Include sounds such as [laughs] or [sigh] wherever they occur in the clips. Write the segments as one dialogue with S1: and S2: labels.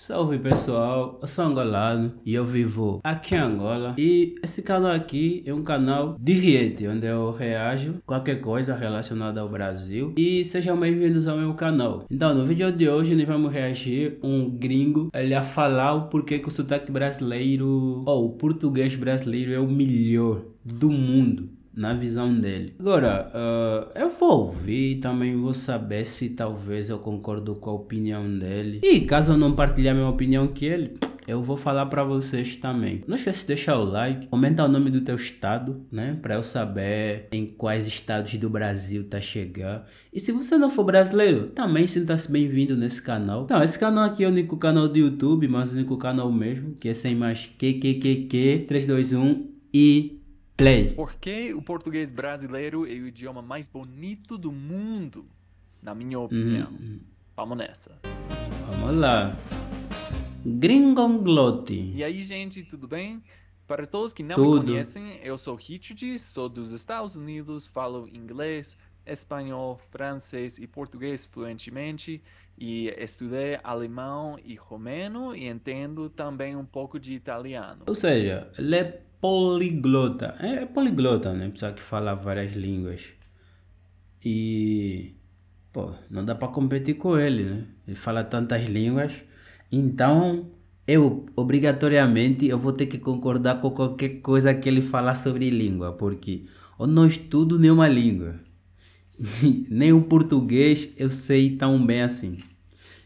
S1: Salve pessoal, eu sou angolano e eu vivo aqui em Angola e esse canal aqui é um canal de Riete, onde eu reajo qualquer coisa relacionada ao Brasil e sejam bem-vindos ao meu canal. Então no vídeo de hoje nós vamos reagir um gringo ele a falar o porquê que o sotaque brasileiro ou o português brasileiro é o melhor do mundo na visão dele. Agora, uh, eu vou ouvir e também vou saber se talvez eu concordo com a opinião dele. E caso eu não partilhar minha opinião que ele, eu vou falar para vocês também. Não esquece de deixar o like, comenta o nome do teu estado, né, para eu saber em quais estados do Brasil tá chegando. E se você não for brasileiro, também sinta-se bem-vindo nesse canal. Então, esse canal aqui é o único canal do YouTube, mas o único canal mesmo, que é sem mais que que que que 321 e Play.
S2: Por que o português brasileiro é o idioma mais bonito do mundo? Na minha uhum. opinião. Hum. Vamos nessa.
S1: Vamos lá. Gringonglote.
S2: E aí, gente, tudo bem? Para todos que não tudo. me conhecem, eu sou Richard, sou dos Estados Unidos, falo inglês, espanhol, francês e português fluentemente e estudei alemão e romeno e entendo também um pouco de italiano.
S1: Ou seja, le poliglota. É, é poliglota, né? Pessoa que fala várias línguas. E pô, não dá para competir com ele, né? Ele fala tantas línguas. Então, eu obrigatoriamente eu vou ter que concordar com qualquer coisa que ele falar sobre língua, porque eu não estudo nenhuma língua. [laughs] Nem o português eu sei tão bem assim.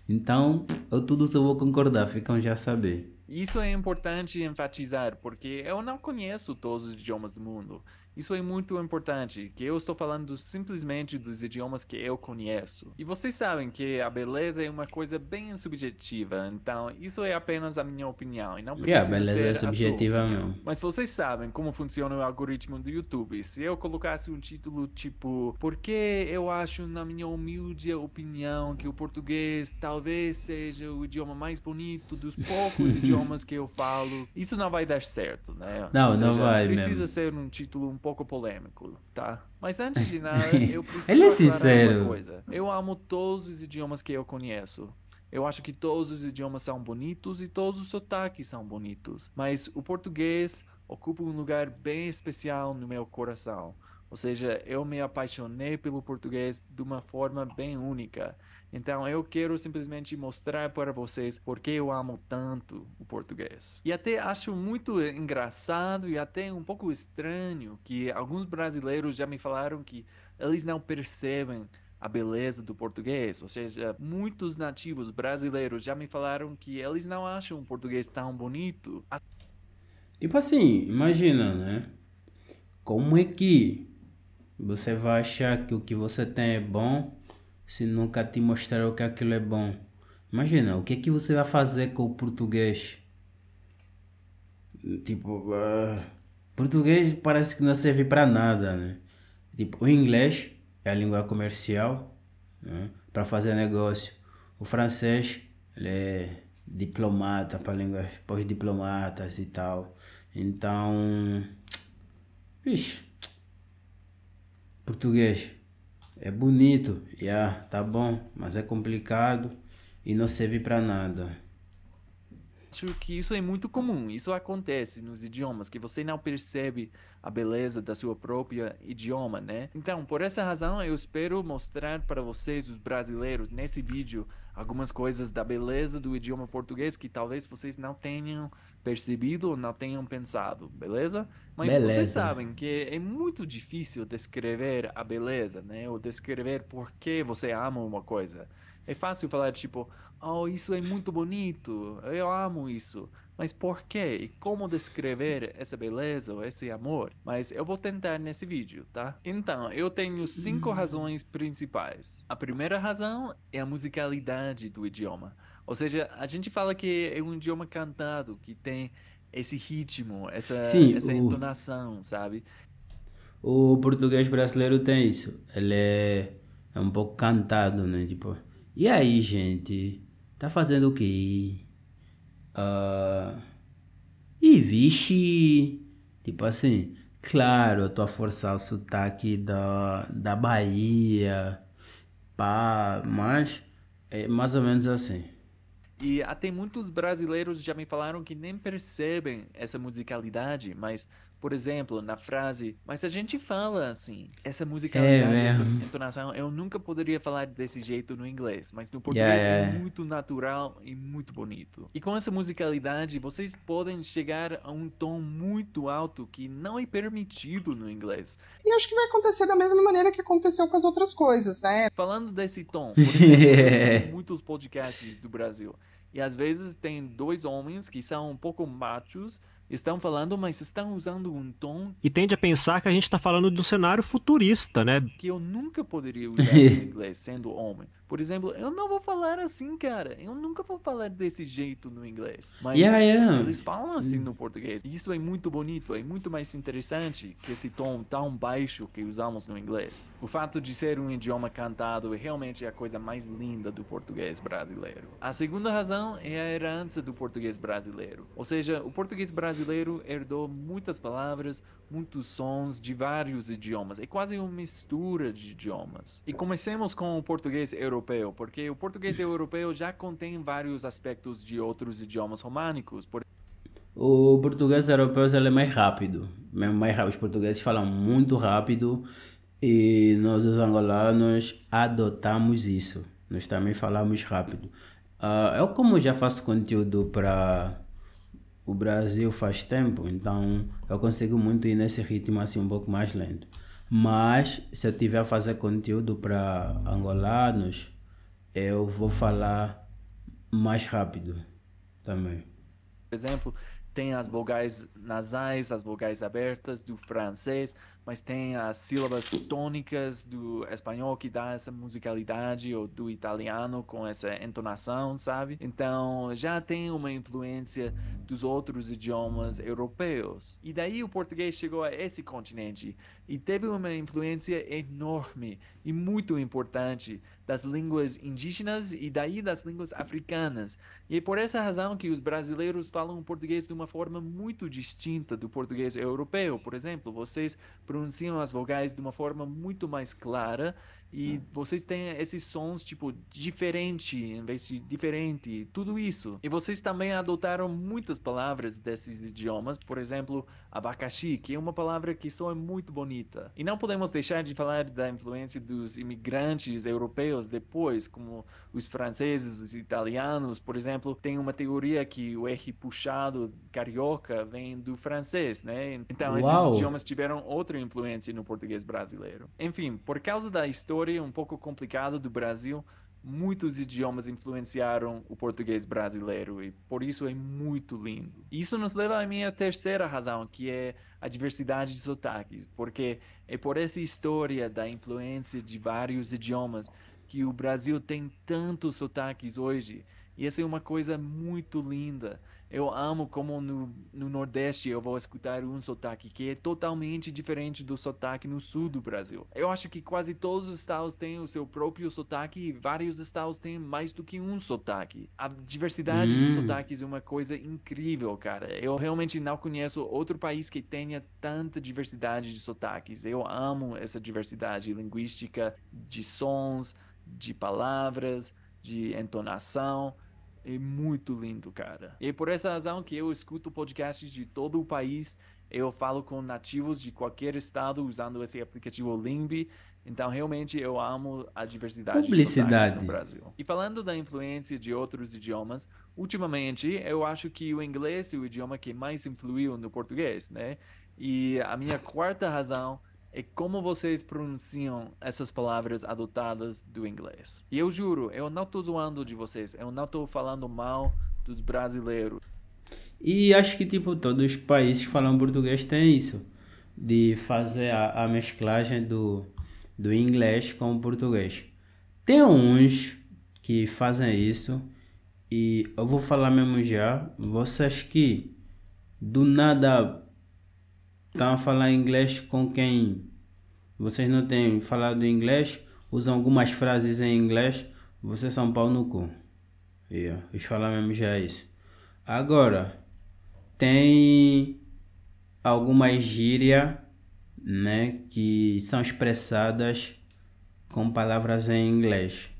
S1: Então, eu tudo só vou concordar, ficam já saber.
S2: Isso é importante enfatizar, porque eu não conheço todos os idiomas do mundo. Isso é muito importante, que eu estou falando simplesmente dos idiomas que eu conheço. E vocês sabem que a beleza é uma coisa bem subjetiva, então isso é apenas a minha opinião e não precisa yeah, beleza é subjetiva mesmo. Mas vocês sabem como funciona o algoritmo do YouTube. Se eu colocasse um título tipo Por que eu acho, na minha humilde opinião, que o português talvez seja o idioma mais bonito dos poucos [laughs] idiomas idiomas que eu falo. Isso não vai dar certo, né? Não, seja, não vai precisa mesmo. ser um título um pouco polêmico, tá? Mas antes de [laughs] nada, eu preciso Ele é sincero. uma coisa. Eu amo todos os idiomas que eu conheço. Eu acho que todos os idiomas são bonitos e todos os sotaques são bonitos, mas o português ocupa um lugar bem especial no meu coração. Ou seja, eu me apaixonei pelo português de uma forma bem única. Então eu quero simplesmente mostrar para vocês porque eu amo tanto o português. E até acho muito engraçado e até um pouco estranho que alguns brasileiros já me falaram que eles não percebem a beleza do português, ou seja, muitos nativos brasileiros já me falaram que eles não acham o português tão bonito.
S1: Tipo assim, imagina, né? Como é que você vai achar que o que você tem é bom se nunca te mostraram que aquilo é bom. Imagina, o que é que você vai fazer com o português? Tipo, uh, português parece que não serve para nada, né? Tipo, o inglês é a língua comercial né? para fazer negócio. O francês é diplomata para línguas pós-diplomatas e tal. Então, Ixi. português é bonito, yeah, tá bom, mas é complicado e não serve para nada.
S2: Acho que isso é muito comum, isso acontece nos idiomas, que você não percebe a beleza da sua própria idioma, né? Então, por essa razão, eu espero mostrar para vocês, os brasileiros, nesse vídeo, algumas coisas da beleza do idioma português que talvez vocês não tenham percebido ou não tenham pensado, beleza? Mas beleza. vocês sabem que é muito difícil descrever a beleza, né? Ou descrever por que você ama uma coisa. É fácil falar tipo, oh, isso é muito bonito, eu amo isso. Mas por quê? E como descrever essa beleza ou esse amor? Mas eu vou tentar nesse vídeo, tá? Então, eu tenho cinco hum. razões principais. A primeira razão é a musicalidade do idioma. Ou seja, a gente fala que é um idioma cantado, que tem esse ritmo, essa, Sim, essa o... entonação, sabe?
S1: O português brasileiro tem isso. Ele é, é um pouco cantado, né? Tipo, e aí, gente? Tá fazendo o quê? Uh, e vixe, tipo assim, claro, eu tô a forçar o sotaque da, da Bahia, pá, mas é mais ou menos assim.
S2: E até ah, muitos brasileiros já me falaram que nem percebem essa musicalidade, mas, por exemplo, na frase, mas a gente fala assim, essa musicalidade, é essa entonação, eu nunca poderia falar desse jeito no inglês, mas no português é yeah. é muito natural e muito bonito. E com essa musicalidade, vocês podem chegar a um tom muito alto que não é permitido no inglês. E acho que vai acontecer da mesma maneira que aconteceu com as outras coisas, né? Falando desse tom, [laughs] por exemplo, muitos podcasts do Brasil. E às vezes tem dois homens que são um pouco machos, estão falando, mas estão usando um tom.
S1: E tende a pensar que a gente está falando de um cenário futurista, né?
S2: Que eu nunca poderia [laughs] usar em inglês sendo homem. Por exemplo, eu não vou falar assim, cara. Eu nunca vou falar desse jeito no inglês. Mas yeah, yeah. eles falam assim no hum. português. E isso é muito bonito, é muito mais interessante que esse tom tão baixo que usamos no inglês. O fato de ser um idioma cantado é realmente a coisa mais linda do português brasileiro. A segunda razão é a herança do português brasileiro. Ou seja, o português brasileiro herdou muitas palavras, muitos sons de vários idiomas. É quase uma mistura de idiomas. E comecemos com o português europeu europeu, porque o português europeu já contém vários aspectos de outros idiomas românicos. Por...
S1: O português europeu ele é mais rápido, mesmo é mais rápido. Os portugueses falam muito rápido e nós, os angolanos, adotamos isso. Nós também falamos rápido. Uh, eu, como já faço conteúdo para o Brasil faz tempo, então eu consigo muito ir nesse ritmo assim um pouco mais lento. Mas se eu tiver a fazer conteúdo para angolanos, é, eu vou falar mais rápido também.
S2: Por exemplo, tem as vogais nasais, as vogais abertas do francês, mas tem as sílabas tônicas do espanhol que dá essa musicalidade, ou do italiano com essa entonação, sabe? Então já tem uma influência dos outros idiomas europeus. E daí o português chegou a esse continente e teve uma influência enorme e muito importante das línguas indígenas e daí das línguas africanas. E é por essa razão que os brasileiros falam o português de uma forma muito distinta do português europeu. Por exemplo, vocês pronunciam as vogais de uma forma muito mais clara e é. vocês têm esses sons, tipo, diferente, em vez de diferente, tudo isso. E vocês também adotaram muitas palavras desses idiomas, por exemplo, abacaxi, que é uma palavra que soa é muito bonita. E não podemos deixar de falar da influência dos imigrantes europeus depois, como os franceses, os italianos, por exemplo. Tem uma teoria que o R puxado carioca vem do francês, né? Então, Uau. esses idiomas tiveram outra influência no português brasileiro. Enfim, por causa da história história um pouco complicada do Brasil, muitos idiomas influenciaram o português brasileiro e por isso é muito lindo. Isso nos leva à minha terceira razão, que é a diversidade de sotaques, porque é por essa história da influência de vários idiomas que o Brasil tem tantos sotaques hoje. E essa é uma coisa muito linda. Eu amo como no, no Nordeste eu vou escutar um sotaque que é totalmente diferente do sotaque no Sul do Brasil. Eu acho que quase todos os estados têm o seu próprio sotaque e vários estados têm mais do que um sotaque. A diversidade hum. de sotaques é uma coisa incrível, cara. Eu realmente não conheço outro país que tenha tanta diversidade de sotaques. Eu amo essa diversidade linguística de sons, de palavras, de entonação. É muito lindo, cara. E por essa razão que eu escuto podcasts de todo o país, eu falo com nativos de qualquer estado usando esse aplicativo Limby. Então, realmente, eu amo a diversidade Publicidade. no Brasil. E falando da influência de outros idiomas, ultimamente, eu acho que o inglês é o idioma que mais influiu no português, né? E a minha quarta razão e como vocês pronunciam essas palavras adotadas do inglês. E eu juro, eu não tô zoando de vocês, eu não tô falando mal dos brasileiros.
S1: E acho que tipo todos os países que falam português têm isso, de fazer a, a mesclagem do, do inglês com o português. Tem uns que fazem isso e eu vou falar mesmo já, vocês que do nada a tá, falar inglês com quem vocês não têm falado inglês, usam algumas frases em inglês, vocês é são pau no cu. Yeah, eles falam mesmo já isso. Agora, tem algumas gírias né, que são expressadas com palavras em inglês,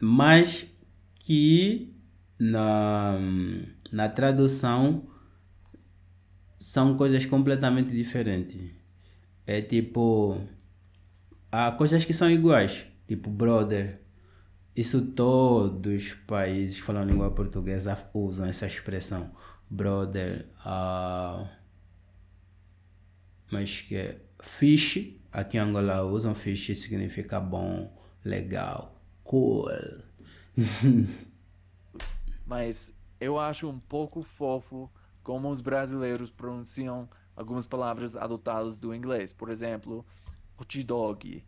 S1: mas que na, na tradução são coisas completamente diferentes. É tipo. Há coisas que são iguais, tipo brother. Isso todos os países que falam língua portuguesa usam essa expressão. Brother. Uh, mas é que é fish. Aqui em Angola usam fish, significa bom, legal, cool. [laughs]
S2: mas eu acho um pouco fofo como os brasileiros pronunciam algumas palavras adotadas do inglês. Por exemplo, hot dog,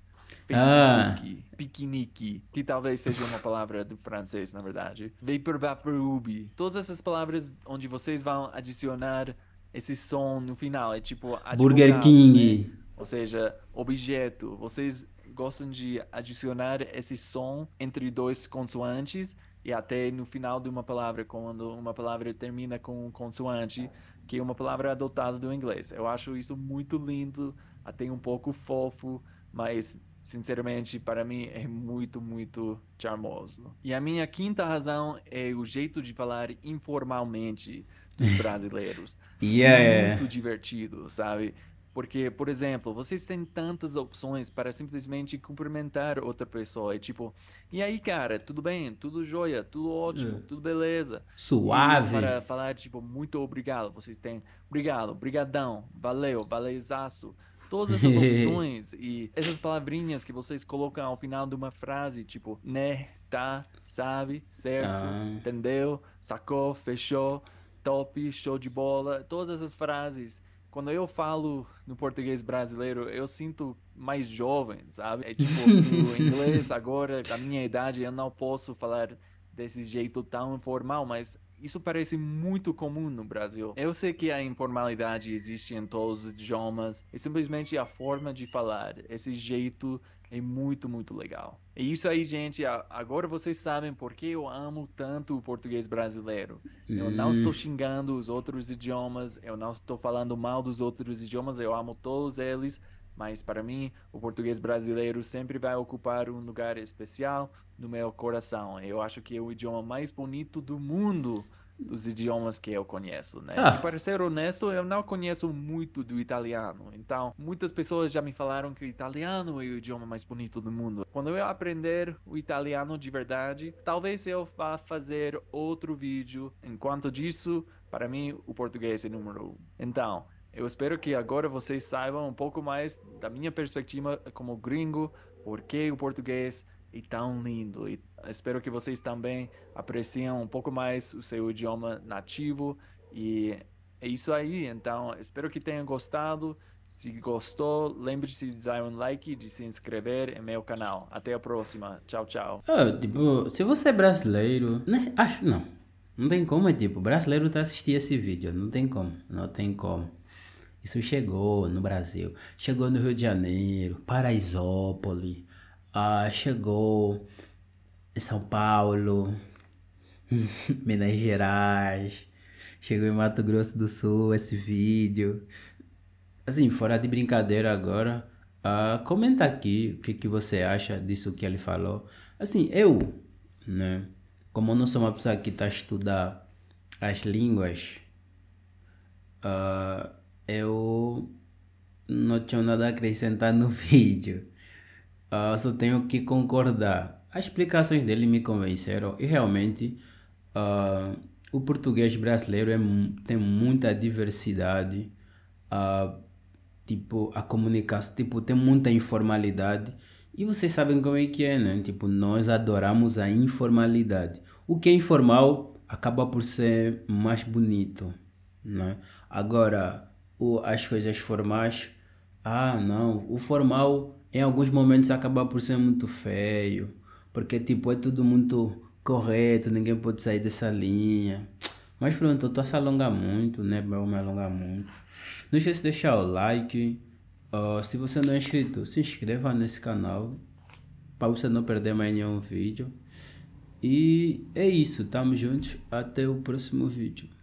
S2: ah. Facebook, ah. piquenique, que talvez seja uma palavra do francês, na verdade. Vapor Vaporub. Todas essas palavras onde vocês vão adicionar esse som no final. É tipo... Burger né? King. Né? Ou seja, objeto. Vocês gostam de adicionar esse som entre dois consoantes e até no final de uma palavra, quando uma palavra termina com consoante, que é uma palavra é adotada do inglês. Eu acho isso muito lindo, até um pouco fofo, mas sinceramente para mim é muito, muito charmoso. E a minha quinta razão é o jeito de falar informalmente dos [laughs] brasileiros. yeah. É. Muito divertido, sabe? Porque, por exemplo, vocês têm tantas opções para simplesmente cumprimentar outra pessoa. É tipo, e aí, cara, tudo bem? Tudo jóia? Tudo ótimo? É. Tudo beleza? Suave. E para falar, tipo, muito obrigado. Vocês têm obrigado, brigadão, valeu, valeuzaço. Todas essas [laughs] opções e essas palavrinhas que vocês colocam ao final de uma frase, tipo, né, tá, sabe, certo, ah. entendeu, sacou, fechou, top, show de bola. Todas essas frases quando eu falo no português brasileiro, eu sinto mais jovem, sabe? É tipo, [laughs] no inglês agora, a minha idade, eu não posso falar desse jeito tão informal, mas isso parece muito comum no Brasil. Eu sei que a informalidade existe em todos os idiomas, é simplesmente a forma de falar, esse jeito é muito, muito legal. É isso aí, gente. Agora vocês sabem por que eu amo tanto o português brasileiro. Eu não estou xingando os outros idiomas, eu não estou falando mal dos outros idiomas, eu amo todos eles. Mas para mim, o português brasileiro sempre vai ocupar um lugar especial no meu coração. Eu acho que é o idioma mais bonito do mundo dos idiomas que eu conheço, né? Ah. E para ser honesto, eu não conheço muito do italiano. Então, muitas pessoas já me falaram que o italiano é o idioma mais bonito do mundo. Quando eu aprender o italiano de verdade, talvez eu vá fazer outro vídeo. Enquanto disso, para mim, o português é número um. Então, eu espero que agora vocês saibam um pouco mais da minha perspectiva como gringo, por que o português e tão lindo. E espero que vocês também apreciem um pouco mais o seu idioma nativo. E é isso aí. Então, espero que tenham gostado. Se gostou, lembre-se de dar um like e de se inscrever em meu canal. Até a próxima. Tchau, tchau. Oh,
S1: tipo, se você é brasileiro, né? acho não. Não tem como, é tipo, brasileiro tá assistindo esse vídeo, não tem como, não tem como. Isso chegou no Brasil, chegou no Rio de Janeiro, Paraisópolis, uh, chegou em São Paulo, [laughs] Minas Gerais, chegou em Mato Grosso do Sul esse vídeo. Assim, fora de brincadeira agora, uh, comenta aqui o que, que você acha disso que ele falou. Assim, eu, né, como eu não sou uma pessoa que está estudando as línguas, uh, eu não tinha nada a acrescentar no [laughs] vídeo uh, só tenho que concordar. As explicações dele me convenceram e realmente uh, o português brasileiro é, tem muita diversidade, uh, tipo, a comunicação, tipo, tem muita informalidade. E vocês sabem como é que é, né? Tipo, nós adoramos a informalidade. O que é informal acaba por ser mais bonito, né? Agora, o, as coisas formais, ah, não, o formal em alguns momentos acaba por ser muito feio, porque tipo é tudo muito correto, ninguém pode sair dessa linha. Mas pronto, eu tô se alongar muito, né? Eu me alongar muito. Não esqueça de deixar o like. Uh, se você não é inscrito, se inscreva nesse canal para você não perder mais nenhum vídeo. E é isso, tamo juntos, até o próximo vídeo.